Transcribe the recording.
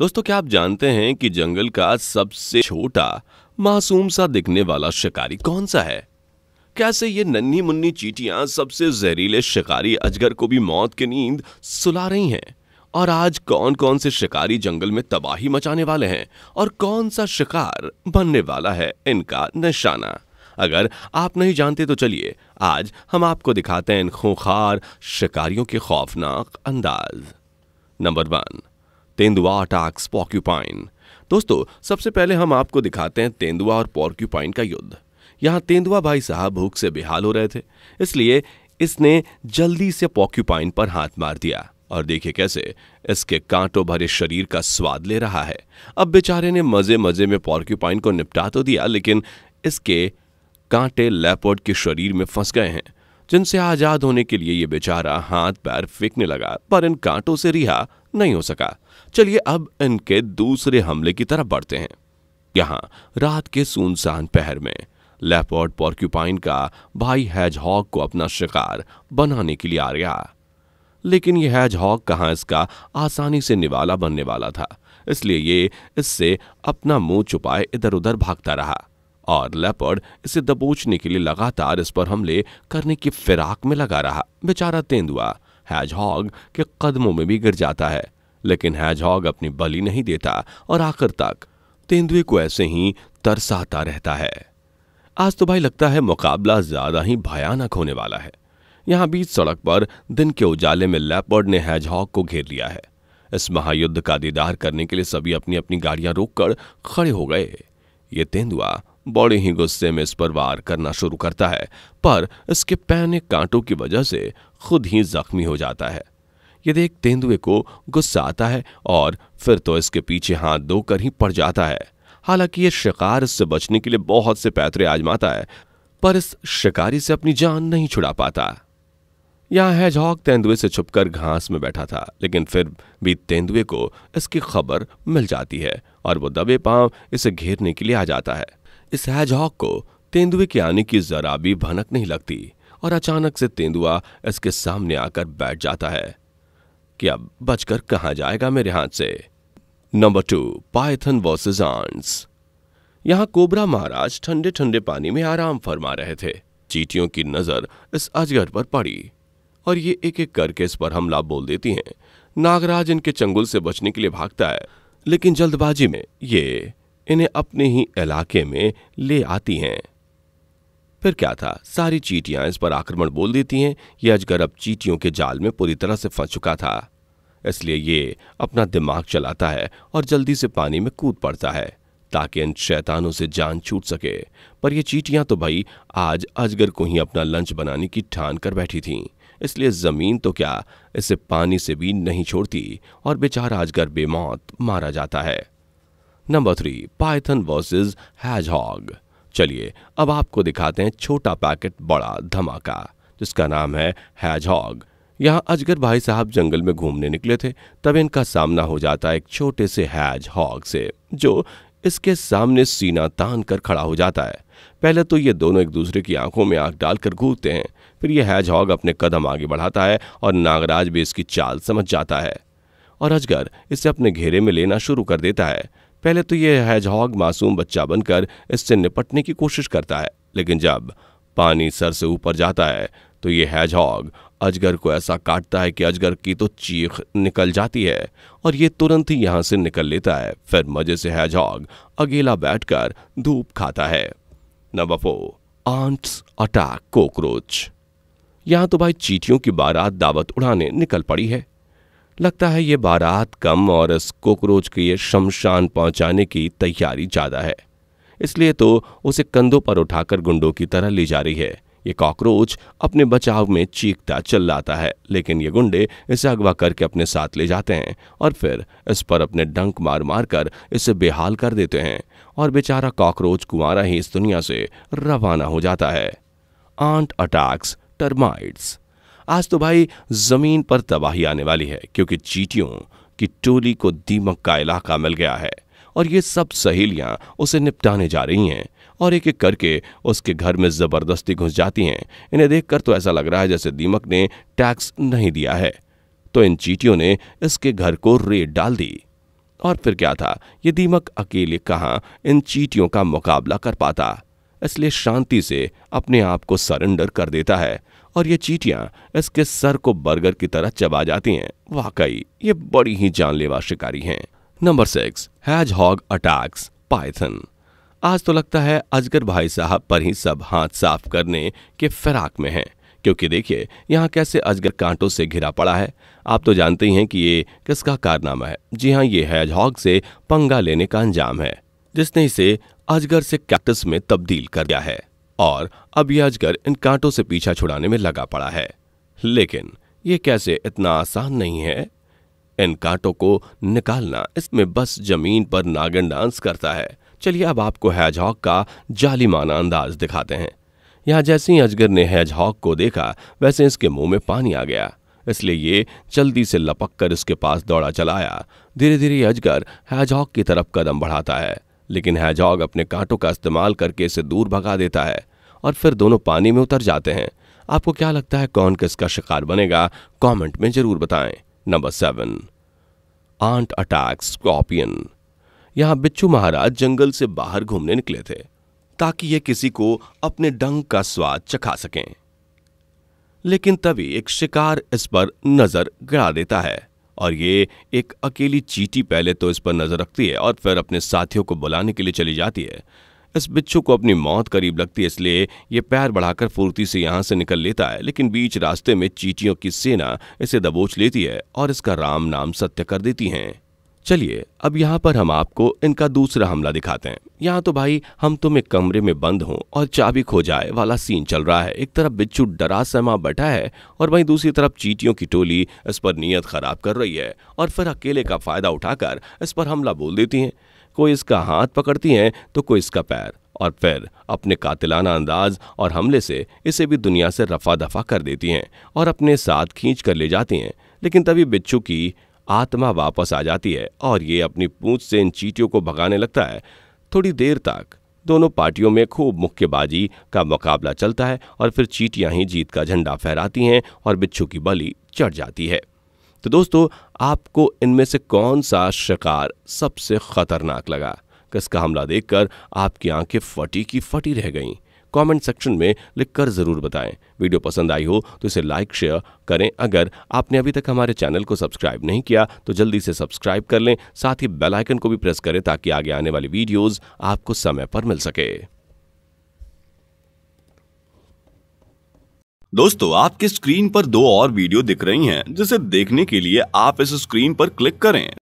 दोस्तों क्या आप जानते हैं कि जंगल का सबसे छोटा मासूम सा दिखने वाला शिकारी कौन सा है कैसे ये नन्ही मुन्नी चीटियां सबसे जहरीले शिकारी अजगर को भी मौत की नींद सुला रही हैं और आज कौन कौन से शिकारी जंगल में तबाही मचाने वाले हैं और कौन सा शिकार बनने वाला है इनका निशाना अगर आप नहीं जानते तो चलिए आज हम आपको दिखाते हैं इन खूंखार शिकारियों के खौफनाक अंदाज नंबर वन तेंदुआ अटैक्स पॉक्यूपाइन दोस्तों सबसे पहले हम आपको दिखाते हैं तेंदुआ और पॉर्क्यूपाइन का युद्ध यहाँ तेंदुआ भाई साहब भूख से बेहाल हो रहे थे इसलिए इसने जल्दी से पॉक्यूपाइन पर हाथ मार दिया और देखिए कैसे इसके कांटों भरे शरीर का स्वाद ले रहा है अब बेचारे ने मजे मजे में पॉर्क्यूपाइन को निपटा तो दिया लेकिन इसके कांटे लेपर्ड के शरीर में फंस गए हैं जिनसे आजाद होने के लिए ये बेचारा हाथ पैर फेंकने लगा पर इन कांटों से रिहा नहीं हो सका चलिए अब इनके दूसरे हमले की तरफ बढ़ते हैं यहां रात के सुनसान पहर में लेपॉर्ड पॉर्क्यूपाइन का भाई हॉक को अपना शिकार बनाने के लिए आ गया लेकिन यह हॉक कहां इसका आसानी से निवाला बनने वाला था इसलिए ये इससे अपना मुंह छुपाए इधर उधर भागता रहा और लेपर्ड इसे दबोचने के लिए लगातार इस पर हमले करने की फिराक में लगा रहा बेचारा तेंदुआ हैजहॉग के कदमों में भी गिर जाता है लेकिन हैजहॉग अपनी बलि नहीं देता और आखिर तक तेंदुए को ऐसे ही तरसाता रहता है आज तो भाई लगता है मुकाबला ज्यादा ही भयानक होने वाला है यहां बीच सड़क पर दिन के उजाले में लैपर्ड ने हैजहॉग को घेर लिया है इस महायुद्ध का दीदार करने के लिए सभी अपनी अपनी गाड़ियां रोककर खड़े हो गए ये तेंदुआ बड़े ही गुस्से में इस पर वार करना शुरू करता है पर इसके पैने कांटों की वजह से खुद ही जख्मी हो जाता है ये देख तेंदुए को गुस्सा आता है और फिर तो इसके पीछे हाथ धोकर ही पड़ जाता है हालांकि ये शिकार इससे बचने के लिए बहुत से पैतरे आजमाता है पर इस शिकारी से अपनी जान नहीं छुड़ा पाता यहाँ हैजहॉग तेंदुए से छुपकर घास में बैठा था लेकिन फिर भी तेंदुए को इसकी खबर मिल जाती है और वो दबे पांव इसे घेरने के लिए आ जाता है इस हैजहॉक को तेंदुए के आने की जरा भी भनक नहीं लगती और अचानक से तेंदुआ इसके सामने आकर बैठ जाता है कि अब बचकर कहाँ जाएगा मेरे हाथ से number two python versus ants यहां कोबरा महाराज ठंडे ठंडे पानी में आराम फरमा रहे थे चीटियों की नजर इस अजगर पर पड़ी और ये एक एक करके इस पर हमला बोल देती हैं नागराज इनके चंगुल से बचने के लिए भागता है लेकिन जल्दबाजी में ये इन्हें अपने ही इलाके में ले आती हैं फिर क्या था सारी चीटियां इस पर आक्रमण बोल देती हैं ये अजगर अब चीटियों के जाल में पूरी तरह से फंस चुका था इसलिए ये अपना दिमाग चलाता है और जल्दी से पानी में कूद पड़ता है ताकि इन शैतानों से जान छूट सके पर ये चीटियां तो भाई आज अजगर को ही अपना लंच बनाने की ठान कर बैठी थीं इसलिए ज़मीन तो क्या इसे पानी से भी नहीं छोड़ती और बेचारा अजगर बेमौत मारा जाता है number three python versus hedgehog चलिए अब आपको दिखाते हैं छोटा पैकेट बड़ा धमाका जिसका नाम है हैजहॉग यहाँ अजगर भाई साहब जंगल में घूमने निकले थे तब इनका सामना हो जाता है एक छोटे से हैज हॉग से जो इसके सामने सीना तान कर खड़ा हो जाता है पहले तो ये दोनों एक दूसरे की आंखों में आंख डालकर कूदते हैं फिर ये हैज हॉग अपने कदम आगे बढ़ाता है और नागराज भी इसकी चाल समझ जाता है और अजगर इसे अपने घेरे में लेना शुरू कर देता है पहले तो यह हैजहॉग मासूम बच्चा बनकर इससे निपटने की कोशिश करता है लेकिन जब पानी सर से ऊपर जाता है तो ये हैजहॉग अजगर को ऐसा काटता है कि अजगर की तो चीख निकल जाती है और ये तुरंत ही यहां से निकल लेता है फिर मजे से हैजहॉग अकेला बैठकर धूप खाता है number four ants attack cockroach यहाँ तो भाई चीटियों की बारात दावत उड़ाने निकल पड़ी है लगता है ये बारात कम और इस कोकरोच के ये शमशान पहुंचाने की तैयारी ज़्यादा है इसलिए तो उसे कंधों पर उठाकर गुंडों की तरह ले जा रही है ये कॉकरोच अपने बचाव में चीखता चल चिल्लाता है लेकिन ये गुंडे इसे अगवा करके अपने साथ ले जाते हैं और फिर इस पर अपने डंक मार मार कर इसे बेहाल कर देते हैं और बेचारा कॉकरोच कुमारा ही इस दुनिया से रवाना हो जाता है आंट अटैक्स टर्माइट्स आज तो भाई जमीन पर तबाही आने वाली है क्योंकि चीटियों की टोली को दीमक का इलाका मिल गया है और ये सब सहेलियां उसे निपटाने जा रही हैं और एक एक करके उसके घर में ज़बरदस्ती घुस जाती हैं इन्हें देखकर तो ऐसा लग रहा है जैसे दीमक ने टैक्स नहीं दिया है तो इन चीटियों ने इसके घर को रेड डाल दी और फिर क्या था ये दीमक अकेले कहाँ इन चीटियों का मुकाबला कर पाता इसलिए शांति से अपने आप को सरेंडर कर देता है और ये चीटियां इसके सर को बर्गर की तरह चबा जाती हैं वाकई ये बड़ी ही जानलेवा शिकारी हैं number six hedgehog attacks python आज तो लगता है अजगर भाई साहब पर ही सब हाथ साफ करने के फिराक में हैं क्योंकि देखिए यहाँ कैसे अजगर कांटों से घिरा पड़ा है आप तो जानते ही हैं कि ये किसका कारनामा है जी हाँ ये हॉग से पंगा लेने का अंजाम है जिसने इसे अजगर से कैक्टस में तब्दील कर दिया है और अब यह अजगर इन कांटों से पीछा छुड़ाने में लगा पड़ा है लेकिन यह कैसे इतना आसान नहीं है इन कांटों को निकालना इसमें बस जमीन पर नागिन डांस करता है चलिए अब आपको हैजहॉक का जालीमाना अंदाज दिखाते हैं यहां जैसे ही अजगर ने हैजहॉक को देखा वैसे इसके मुंह में पानी आ गया इसलिए ये जल्दी से लपक कर इसके पास दौड़ा चलाया धीरे धीरे अजगर हैजहॉक की तरफ कदम बढ़ाता है लेकिन हैजॉग अपने कांटों का इस्तेमाल करके इसे दूर भगा देता है और फिर दोनों पानी में उतर जाते हैं आपको क्या लगता है कौन किसका शिकार बनेगा कमेंट में जरूर बताएं number seven ant attack scorpion यहां बिच्छू महाराज जंगल से बाहर घूमने निकले थे ताकि ये किसी को अपने डंग का स्वाद चखा सकें लेकिन तभी एक शिकार इस पर नजर गड़ा देता है और ये एक अकेली चीटी पहले तो इस पर नजर रखती है और फिर अपने साथियों को बुलाने के लिए चली जाती है इस बिच्छू को अपनी मौत करीब लगती है इसलिए ये पैर बढ़ाकर फुर्ती से यहाँ से निकल लेता है लेकिन बीच रास्ते में चीटियों की सेना इसे दबोच लेती है और इसका राम नाम सत्य कर देती है चलिए अब यहाँ पर हम आपको इनका दूसरा हमला दिखाते हैं यहाँ तो भाई हम तुम तो एक कमरे में बंद हो और चाबी खो जाए वाला सीन चल रहा है एक तरफ बिच्छू डरा समा बैठा है और वहीं दूसरी तरफ चीटियों की टोली इस पर नियत खराब कर रही है और फिर अकेले का फायदा उठाकर इस पर हमला बोल देती है कोई इसका हाथ पकड़ती हैं तो कोई इसका पैर और फिर अपने कातिलाना अंदाज और हमले से इसे भी दुनिया से रफा दफा कर देती हैं और अपने साथ खींच कर ले जाती हैं लेकिन तभी बिच्छू की आत्मा वापस आ जाती है और ये अपनी पूंछ से इन चीटियों को भगाने लगता है थोड़ी देर तक दोनों पार्टियों में खूब मुक्केबाजी का मुकाबला चलता है और फिर चीटियाँ ही जीत का झंडा फहराती हैं और बिच्छू की बलि चढ़ जाती है तो दोस्तों आपको इनमें से कौन सा शिकार सबसे खतरनाक लगा किसका हमला देखकर आपकी आंखें फटी की फटी रह गईं कमेंट सेक्शन में लिखकर ज़रूर बताएं वीडियो पसंद आई हो तो इसे लाइक शेयर करें अगर आपने अभी तक हमारे चैनल को सब्सक्राइब नहीं किया तो जल्दी से सब्सक्राइब कर लें साथ ही बेल आइकन को भी प्रेस करें ताकि आगे आने वाली वीडियोस आपको समय पर मिल सके दोस्तों आपके स्क्रीन पर दो और वीडियो दिख रही हैं जिसे देखने के लिए आप इस स्क्रीन पर क्लिक करें